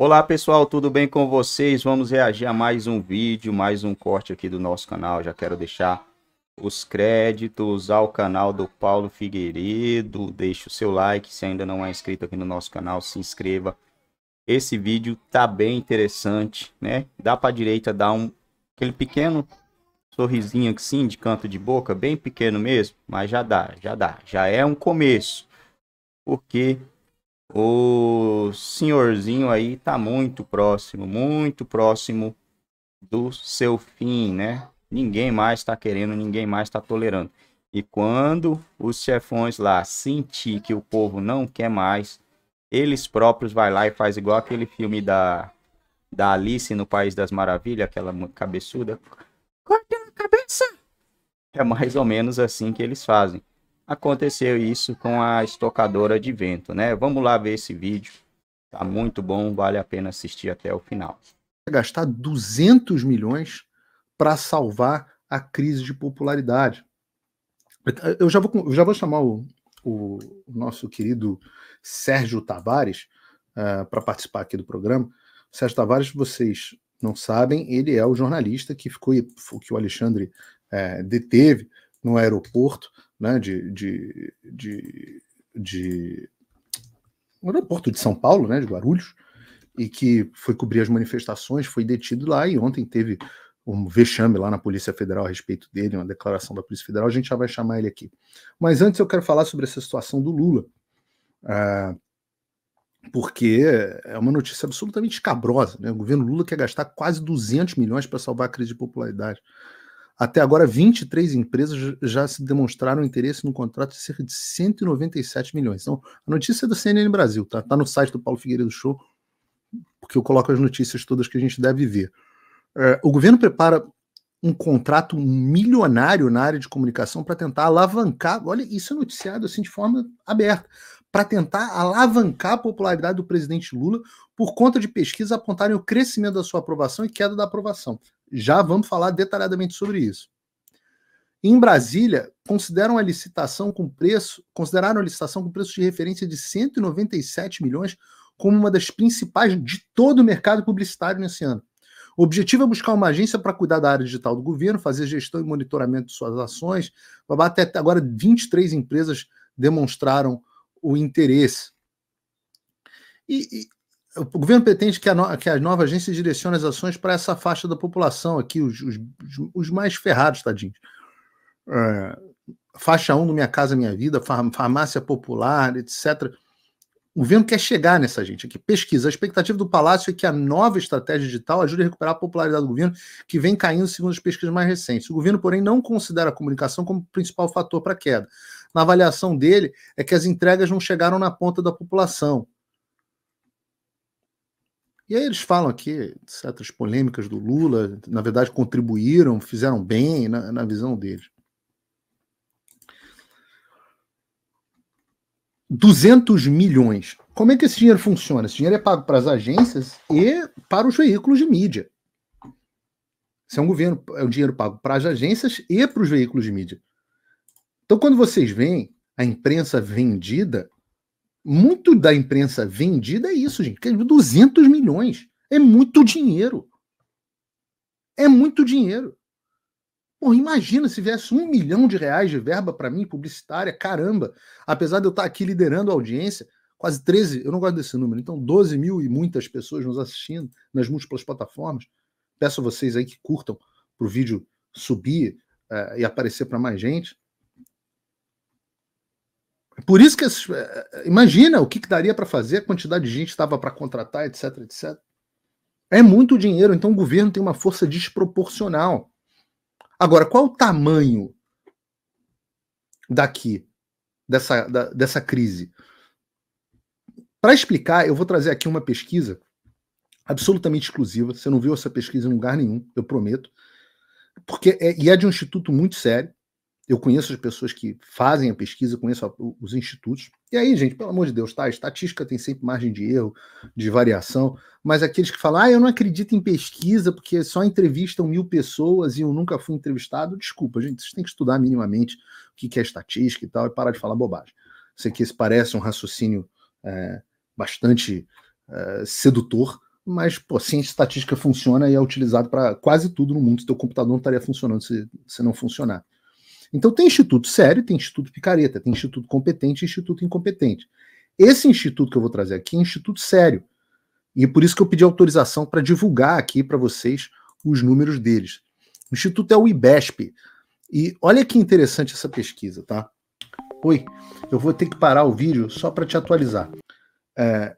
Olá pessoal, tudo bem com vocês? Vamos reagir a mais um vídeo, mais um corte aqui do nosso canal. Já quero deixar os créditos ao canal do Paulo Figueiredo. Deixe o seu like, se ainda não é inscrito aqui no nosso canal, se inscreva. Esse vídeo tá bem interessante, né? Dá para direita dar um aquele pequeno sorrisinho assim de canto de boca, bem pequeno mesmo, mas já dá, já dá, já é um começo. Porque o senhorzinho aí tá muito próximo, muito próximo do seu fim, né? Ninguém mais tá querendo, ninguém mais tá tolerando. E quando os chefões lá sentir que o povo não quer mais, eles próprios vai lá e faz igual aquele filme da, da Alice no País das Maravilhas, aquela cabeçuda. Corta a cabeça! É mais ou menos assim que eles fazem. Aconteceu isso com a estocadora de vento, né? Vamos lá ver esse vídeo. Tá muito bom, vale a pena assistir até o final. Gastar 200 milhões para salvar a crise de popularidade. Eu já vou, eu já vou chamar o, o nosso querido Sérgio Tavares uh, eh, para participar aqui do programa. Sérgio Tavares, vocês não sabem, ele é o jornalista que ficou que o Alexandre eh, deteve no aeroporto né, de, de, de, de aeroporto de São Paulo, né, de Guarulhos, e que foi cobrir as manifestações, foi detido lá e ontem teve um vexame lá na Polícia Federal a respeito dele, uma declaração da Polícia Federal, a gente já vai chamar ele aqui. Mas antes eu quero falar sobre essa situação do Lula, é, porque é uma notícia absolutamente escabrosa. Né? O governo Lula quer gastar quase 200 milhões para salvar a crise de popularidade. Até agora, 23 empresas já se demonstraram interesse no contrato de cerca de 197 milhões. Então, a notícia é da CNN Brasil, tá? Tá no site do Paulo Figueiredo Show, porque eu coloco as notícias todas que a gente deve ver. É, o governo prepara um contrato milionário na área de comunicação para tentar alavancar. Olha, isso é noticiado assim de forma aberta para tentar alavancar a popularidade do presidente Lula por conta de pesquisas apontarem o crescimento da sua aprovação e queda da aprovação. Já vamos falar detalhadamente sobre isso. Em Brasília, consideram a licitação com preço, consideraram a licitação com preço de referência de 197 milhões como uma das principais de todo o mercado publicitário nesse ano. O objetivo é buscar uma agência para cuidar da área digital do governo, fazer gestão e monitoramento de suas ações. Até agora, 23 empresas demonstraram o interesse. E, e o governo pretende que a, no, que a, nova agência direcione as ações para essa faixa da população aqui, os, os, os mais ferrados, tadinhos. É, faixa 1 do Minha Casa Minha Vida, farmácia popular, etc. O governo quer chegar nessa gente aqui. Pesquisa. A expectativa do Palácio é que a nova estratégia digital ajude a recuperar a popularidade do governo, que vem caindo segundo as pesquisas mais recentes. O governo, porém, não considera a comunicação como principal fator para a queda na avaliação dele, é que as entregas não chegaram na ponta da população. E aí eles falam aqui certas polêmicas do Lula, na verdade contribuíram, fizeram bem na, na visão deles. 200 milhões. Como é que esse dinheiro funciona? Esse dinheiro é pago para as agências e para os veículos de mídia. Se é um governo, é um dinheiro pago para as agências e para os veículos de mídia. Então, quando vocês veem a imprensa vendida, muito da imprensa vendida é isso, gente. 200 é milhões. É muito dinheiro. É muito dinheiro. Pô, imagina se viesse um milhão de reais de verba para mim, publicitária, caramba. Apesar de eu estar aqui liderando a audiência, quase 13, eu não gosto desse número, então 12 mil e muitas pessoas nos assistindo nas múltiplas plataformas. Peço a vocês aí que curtam para o vídeo subir uh, e aparecer para mais gente. Por isso que eh, imagina o que, daria para fazer, a quantidade de gente estava para contratar, etc, etc. É muito dinheiro, então o governo tem uma força desproporcional. Agora, qual o tamanho daqui, dessa, da, dessa crise? Para explicar, eu vou trazer aqui uma pesquisa absolutamente exclusiva. Você não viu essa pesquisa em lugar nenhum, eu prometo. Porque é, e é de um instituto muito sério. Eu conheço as pessoas que fazem a pesquisa, conheço os institutos. E aí, gente, pelo amor de Deus, tá? A estatística tem sempre margem de erro, de variação, mas aqueles que falam, ah, eu não acredito em pesquisa porque só entrevistam mil pessoas e eu nunca fui entrevistado, desculpa, gente, vocês têm que estudar minimamente o que é estatística e tal e parar de falar bobagem. Sei que esse parece um raciocínio é, bastante é, sedutor, mas pô, ciência estatística funciona e é utilizado para quase tudo no mundo. Seu computador não estaria funcionando se, se não funcionar. Então tem instituto sério, tem instituto picareta, tem instituto competente e instituto incompetente. Esse instituto que eu vou trazer aqui é um instituto sério. E é por isso que eu pedi autorização para divulgar aqui para vocês os números deles. O instituto é o IBESP. E olha que interessante essa pesquisa, tá? Oi, eu vou ter que parar o vídeo só para te atualizar. É,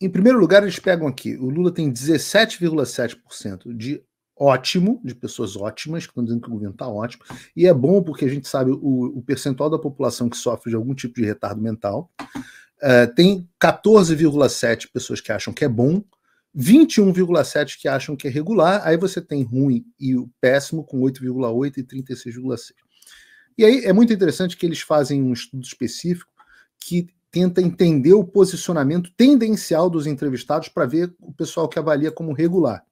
em primeiro lugar, eles pegam aqui: o Lula tem 17,7% de ótimo, de pessoas ótimas, que estão dizendo que o governo está ótimo, e é bom porque a gente sabe o, o, percentual da população que sofre de algum tipo de retardo mental. Uh, tem 14,7 pessoas que acham que é bom, 21,7 que acham que é regular, aí você tem ruim e o péssimo com 8,8 e 36,6. E aí é muito interessante que eles fazem um estudo específico que tenta entender o posicionamento tendencial dos entrevistados para ver o pessoal que avalia como regular.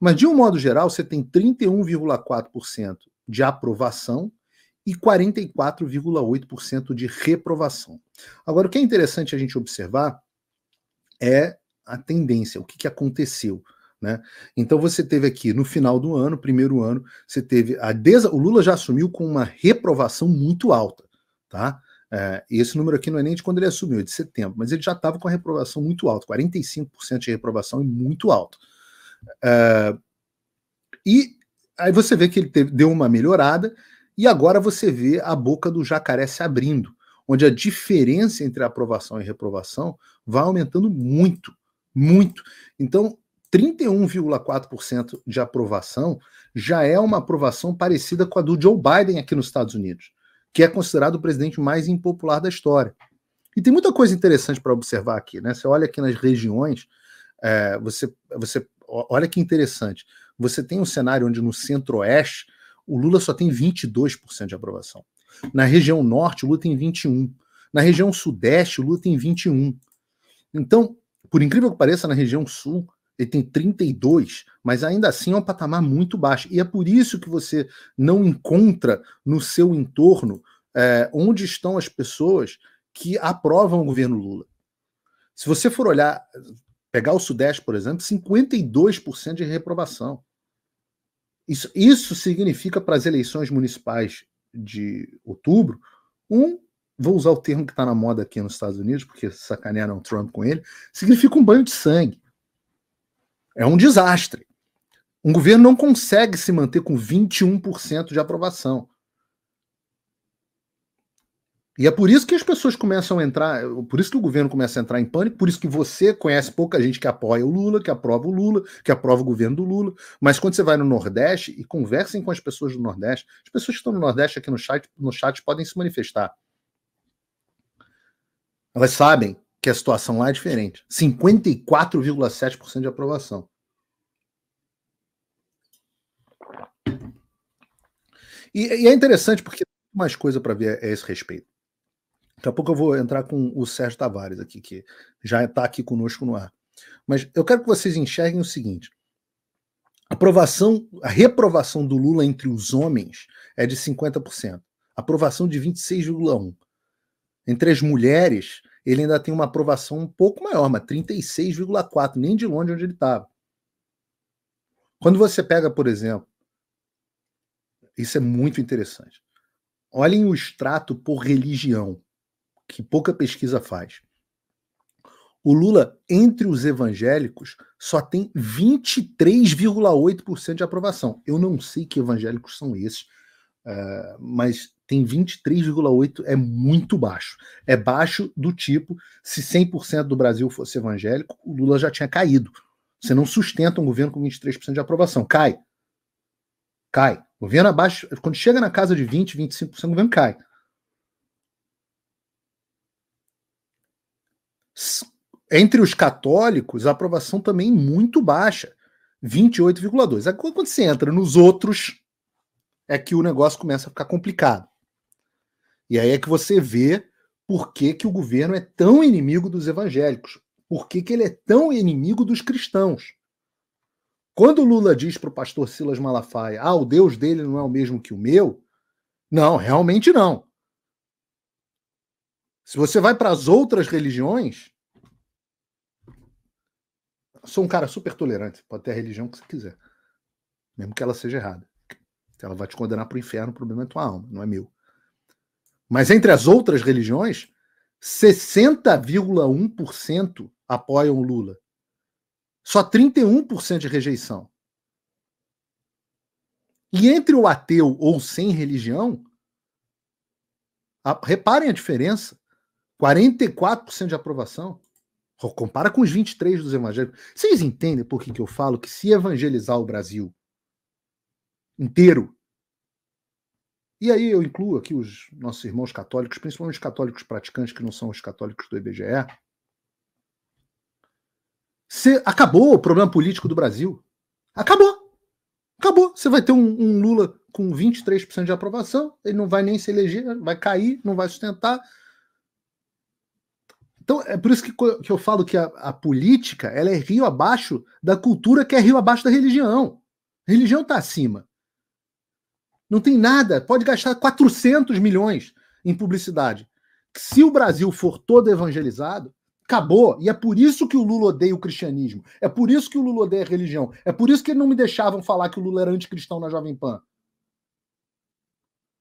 Mas, de um modo geral, você tem 31,4% de aprovação e 44,8% de reprovação. Agora, o que é interessante a gente observar é a tendência, o que, que aconteceu. Né? Então você teve aqui no final do ano, primeiro ano, você teve a o Lula já assumiu com uma reprovação muito alta, tá? É, esse número aqui não é nem de quando ele assumiu, é de setembro, mas ele já estava com a reprovação muito alta, 45% de reprovação e muito alto. Uh, e aí você vê que ele teve, deu uma melhorada, e agora você vê a boca do jacaré se abrindo, onde a diferença entre aprovação e reprovação vai aumentando muito, muito. Então, 31,4% de aprovação já é uma aprovação parecida com a do Joe Biden aqui nos Estados Unidos, que é considerado o presidente mais impopular da história. E tem muita coisa interessante para observar aqui, né? Você olha aqui nas regiões, é, você, você olha que interessante. Você tem um cenário onde no centro-oeste o Lula só tem 22% de aprovação. Na região norte, o Lula tem 21. Na região sudeste, o Lula tem 21. Então, por incrível que pareça, na região sul, ele tem 32, mas ainda assim é um patamar muito baixo. E é por isso que você não encontra no seu entorno é, onde estão as pessoas que aprovam o governo Lula. Se você for olhar, Pegar o Sudeste, por exemplo, 52% de reprovação. Isso, isso significa para as eleições municipais de outubro um vou usar o termo que está na moda aqui nos Estados Unidos, porque sacanearam o Trump com ele, significa um banho de sangue. É um desastre. Um governo não consegue se manter com 21% de aprovação. E é por isso que as pessoas começam a entrar, por isso que o governo começa a entrar em pânico, por isso que você conhece pouca gente que apoia o Lula, que aprova o Lula, que aprova o governo do Lula. Mas quando você vai no Nordeste e conversem com as pessoas do Nordeste, as pessoas que estão no Nordeste aqui no chat, no chat podem se manifestar. Elas sabem que a situação lá é diferente. 54,7% de aprovação. E, e, é interessante porque tem mais coisa para ver a esse respeito. Daqui a pouco eu vou entrar com o Sérgio Tavares aqui, que já está aqui conosco no ar. Mas eu quero que vocês enxerguem o seguinte: a aprovação, a reprovação do Lula entre os homens é de 50%, aprovação de 26,1%. Entre as mulheres, ele ainda tem uma aprovação um pouco maior, mas 36,4%, nem de longe onde ele estava. Quando você pega, por exemplo, isso é muito interessante. Olhem o extrato por religião que pouca pesquisa faz. O Lula, entre os evangélicos, só tem 23,8% de aprovação. Eu não sei que evangélicos são esses, uh, mas tem 23,8%, é muito baixo. É baixo do tipo, se 100% do Brasil fosse evangélico, o Lula já tinha caído. Você não sustenta um governo com 23% de aprovação. Cai. Cai. O governo abaixo, quando chega na casa de 20, 25%, o governo cai. entre os católicos, a aprovação também muito baixa, 28,2. Quando você entra nos outros, é que o negócio começa a ficar complicado. E aí é que você vê por que, que o governo é tão inimigo dos evangélicos, por que, que ele é tão inimigo dos cristãos. Quando o Lula diz para o pastor Silas Malafaia, ah, o Deus dele não é o mesmo que o meu, não, realmente não. Se você vai para as outras religiões, sou um cara super tolerante, pode ter a religião que você quiser, mesmo que ela seja errada. Ela vai te condenar para o inferno, o problema é tua alma, não é meu. Mas entre as outras religiões, 60,1% apoiam o Lula. Só 31% de rejeição. E entre o ateu ou sem religião, a, reparem a diferença. 44% de aprovação. Compara com os 23 dos evangélicos. Vocês entendem por que, que eu falo que se evangelizar o Brasil inteiro, e aí eu incluo aqui os nossos irmãos católicos, principalmente os católicos praticantes, que não são os católicos do IBGE, acabou o problema político do Brasil. Acabou. Acabou. Você vai ter um, um Lula com 23% de aprovação, ele não vai nem se eleger, vai cair, não vai sustentar, então, é por isso que, que eu falo que a, a, política ela é rio abaixo da cultura, que é rio abaixo da religião. A religião está acima. Não tem nada. Pode gastar 400 milhões em publicidade. Se o Brasil for todo evangelizado, acabou. E é por isso que o Lula odeia o cristianismo. É por isso que o Lula odeia a religião. É por isso que não me deixavam falar que o Lula era anticristão na Jovem Pan.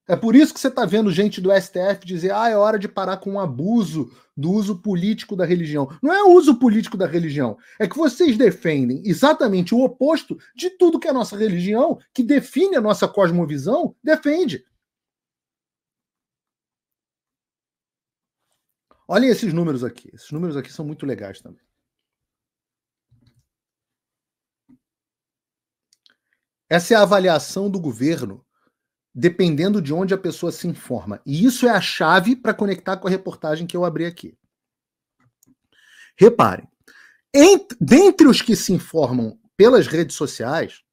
É por isso que você está vendo gente do STF dizer ah, é hora de parar com o abuso do uso político da religião. Não é o uso político da religião, é que vocês defendem exatamente o oposto de tudo que a nossa religião, que define a nossa cosmovisão, defende. Olhem esses números aqui. Esses números aqui são muito legais também. Essa é a avaliação do governo dependendo de onde a pessoa se informa. E isso é a chave para conectar com a reportagem que eu abri aqui. Reparem, entre, dentre os que se informam pelas redes sociais,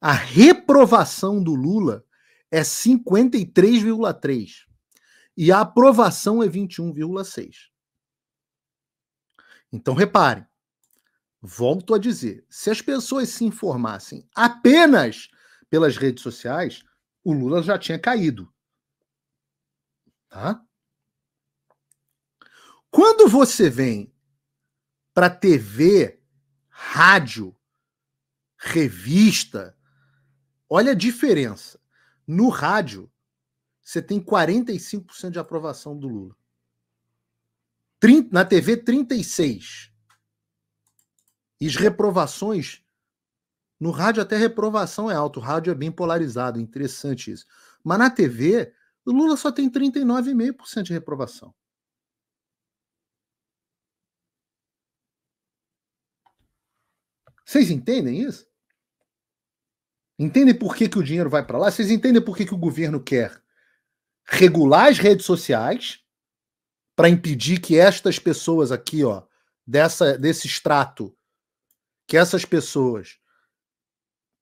a reprovação do Lula é 53,3 e a aprovação é 21,6. Então reparem, volto a dizer, se as pessoas se informassem apenas pelas redes sociais, o Lula já tinha caído. Tá? Quando você vem para TV, rádio, revista, olha a diferença. No rádio, você tem 45% de aprovação do Lula. na TV, 36. E as reprovações no rádio até reprovação é alta, o rádio é bem polarizado, é interessante isso. Mas na TV, o Lula só tem 39,5% de reprovação. Vocês entendem isso? Entendem por que, que o dinheiro vai para lá? Vocês entendem por que, que o governo quer regular as redes sociais para impedir que estas pessoas aqui, ó, dessa, desse extrato, que essas pessoas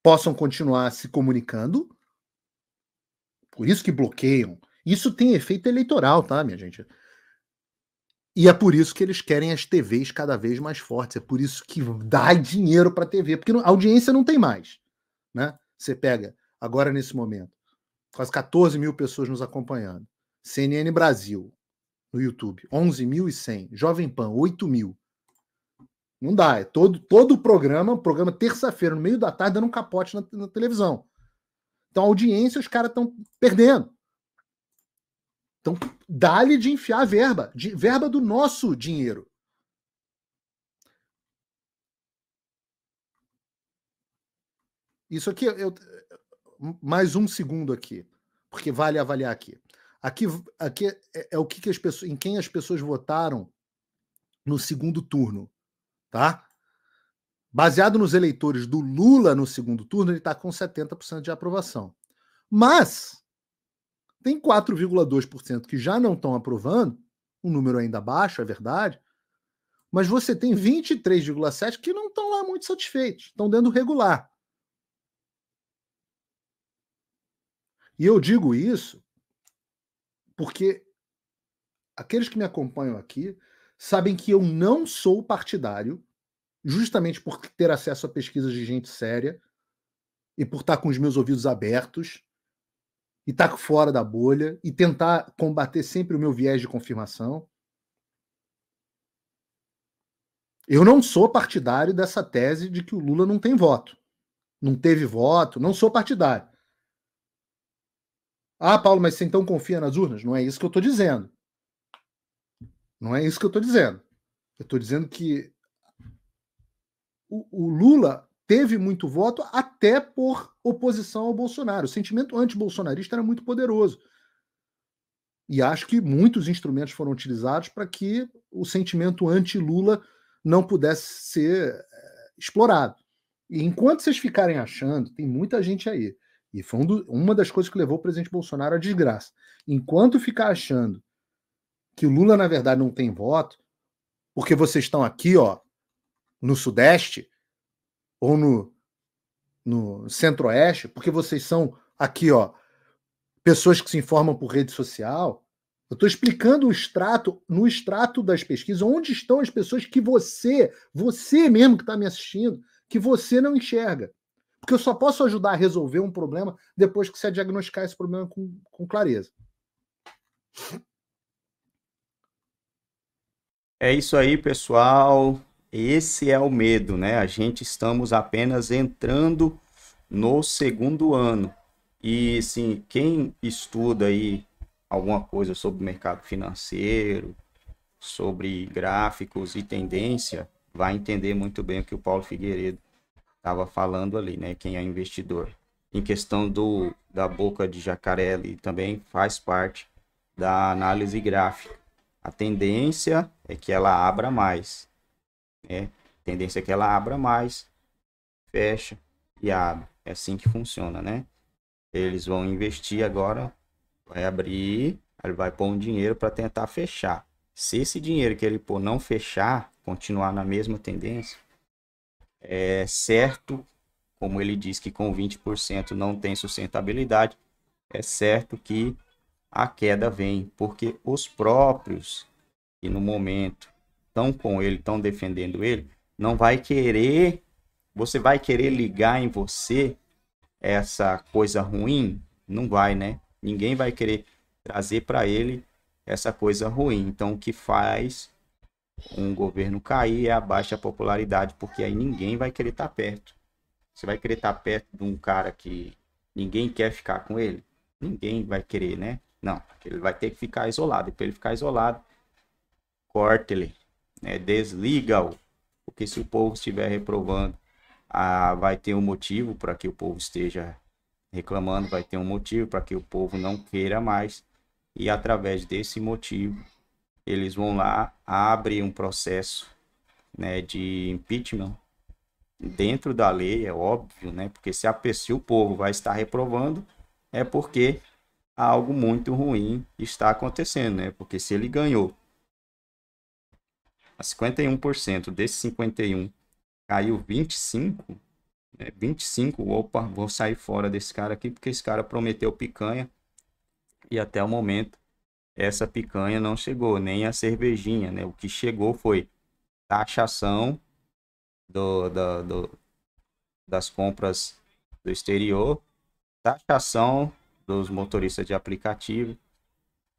possam continuar se comunicando. Por isso que bloqueiam. Isso tem efeito eleitoral, tá, minha gente? E é por isso que eles querem as TVs cada vez mais fortes. É por isso que dá dinheiro para TV, porque a audiência não tem mais. Né? Você pega, agora nesse momento, quase 14 mil pessoas nos acompanhando. CNN Brasil, no YouTube, 11.100. Jovem Pan, 8 mil. Não dá. É todo, todo o programa, programa terça-feira, no meio da tarde, dando um capote na, na televisão. Então, a audiência, os caras estão perdendo. Então, dá-lhe de enfiar verba, de, verba do nosso dinheiro. Isso aqui, eu, mais um segundo aqui, porque vale avaliar aqui. Aqui, aqui é, é o que, que as pessoas, em quem as pessoas votaram no segundo turno tá? Baseado nos eleitores do Lula no segundo turno, ele está com 70% de aprovação. Mas tem 4,2% que já não estão aprovando, um número ainda baixo, é verdade, mas você tem 23,7% que não estão lá muito satisfeitos, estão dando regular. E eu digo isso porque aqueles que me acompanham aqui sabem que eu não sou partidário, justamente por ter acesso a pesquisas de gente séria e por estar tá com os meus ouvidos abertos e estar tá fora da bolha e tentar combater sempre o meu viés de confirmação. Eu não sou partidário dessa tese de que o Lula não tem voto. Não teve voto, não sou partidário. Ah, Paulo, mas você então confia nas urnas? Não é isso que eu estou dizendo. Não é isso que eu estou dizendo. Eu estou dizendo que o, o, Lula teve muito voto até por oposição ao Bolsonaro. O sentimento anti-bolsonarista era muito poderoso. E acho que muitos instrumentos foram utilizados para que o sentimento anti-Lula não pudesse ser eh, explorado. E enquanto vocês ficarem achando, tem muita gente aí. E foi um do, uma das coisas que levou o presidente Bolsonaro à desgraça. Enquanto ficar achando que o Lula, na verdade, não tem voto, porque vocês estão aqui, ó, no Sudeste ou no, no Centro-Oeste, porque vocês são aqui, ó, pessoas que se informam por rede social. Eu estou explicando o extrato, no extrato das pesquisas, onde estão as pessoas que você, você mesmo que está me assistindo, que você não enxerga. Porque eu só posso ajudar a resolver um problema depois que você diagnosticar esse problema com, com clareza. É isso aí, pessoal. Esse é o medo, né? A gente estamos apenas entrando no segundo ano. E sim, quem estuda aí alguma coisa sobre o mercado financeiro, sobre gráficos e tendência, vai entender muito bem o que o Paulo Figueiredo estava falando ali, né? Quem é investidor. Em questão do da boca de jacaré ali, também faz parte da análise gráfica a tendência é que ela abra mais. Né? A tendência é que ela abra mais, fecha e abre. É assim que funciona, né? Eles vão investir agora, vai abrir, ele vai pôr um dinheiro para tentar fechar. Se esse dinheiro que ele pôr não fechar, continuar na mesma tendência, é certo, como ele diz que com 20% não tem sustentabilidade, é certo que a queda vem, porque os próprios que no momento estão com ele, estão defendendo ele, não vai querer, você vai querer ligar em você essa coisa ruim? Não vai, né? Ninguém vai querer trazer para ele essa coisa ruim. Então, o que faz um governo cair é a baixa popularidade, porque aí ninguém vai querer estar tá perto. Você vai querer estar tá perto de um cara que ninguém quer ficar com ele? Ninguém vai querer, né? Não, ele vai ter que ficar isolado. E para ele ficar isolado, corte ele, né? desliga-o. Porque se o povo estiver reprovando, ah, vai ter um motivo para que o povo esteja reclamando, vai ter um motivo para que o povo não queira mais. E através desse motivo, eles vão lá, abrem um processo né, de impeachment dentro da lei, é óbvio, né? Porque se, a, se o povo vai estar reprovando, é porque algo muito ruim está acontecendo, né? Porque se ele ganhou a 51% desse 51 caiu 25, né? 25, opa, vou sair fora desse cara aqui porque esse cara prometeu picanha e até o momento essa picanha não chegou, nem a cervejinha, né? O que chegou foi taxação do, do, do das compras do exterior, taxação dos motoristas de aplicativo.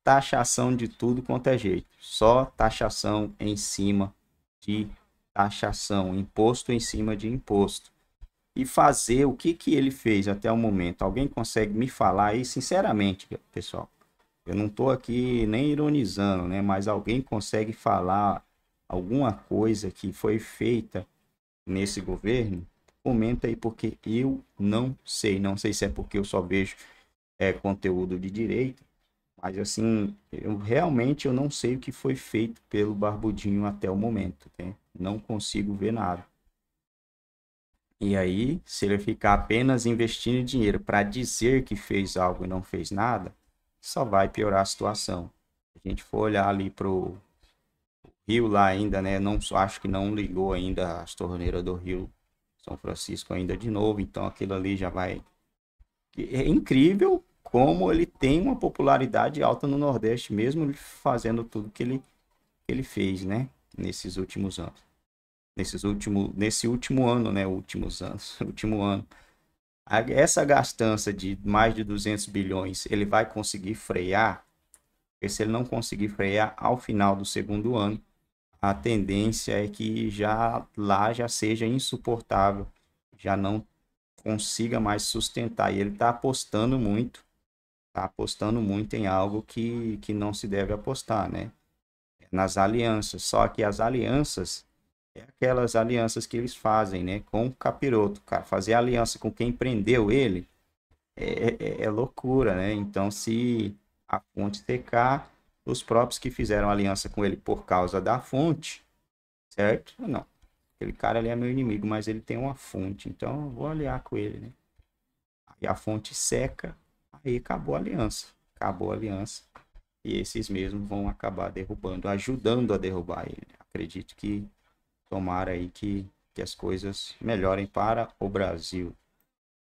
Taxação de tudo quanto é jeito. Só taxação em cima de taxação, imposto em cima de imposto. E fazer o que, que ele fez até o momento. Alguém consegue me falar aí, sinceramente, pessoal? Eu não estou aqui nem ironizando, né? Mas alguém consegue falar alguma coisa que foi feita nesse governo? Comenta aí, porque eu não sei. Não sei se é porque eu só vejo é, conteúdo de direito, mas assim, eu realmente eu não sei o que foi feito pelo Barbudinho até o momento, né? não consigo ver nada. E aí, se ele ficar apenas investindo dinheiro para dizer que fez algo e não fez nada, só vai piorar a situação. a gente for olhar ali pro Rio lá ainda, né? Não acho que não ligou ainda as torneiras do Rio São Francisco ainda de novo, então aquilo ali já vai é incrível como ele tem uma popularidade alta no Nordeste, mesmo fazendo tudo que ele, que ele fez, né? Nesses últimos anos. Nesses último, nesse último ano, né? Últimos anos, último ano. Essa gastança de mais de 200 bilhões, ele vai conseguir frear? Porque se ele não conseguir frear ao final do segundo ano, a tendência é que já lá já seja insuportável, já não consiga mais sustentar. E ele está apostando muito tá apostando muito em algo que, que não se deve apostar, né? É nas alianças. Só que as alianças é aquelas alianças que eles fazem, né? Com o capiroto, cara. Fazer aliança com quem prendeu ele é, é, é, é loucura, né? Então, se a fonte secar, os próprios que fizeram aliança com ele por causa da fonte, certo? Não. Aquele cara ali é meu inimigo, mas ele tem uma fonte, então eu vou aliar com ele, né? Aí a fonte seca, aí acabou a aliança. Acabou a aliança. E esses mesmos vão acabar derrubando, ajudando a derrubar ele. Acredito que tomara aí que, que as coisas melhorem para o Brasil.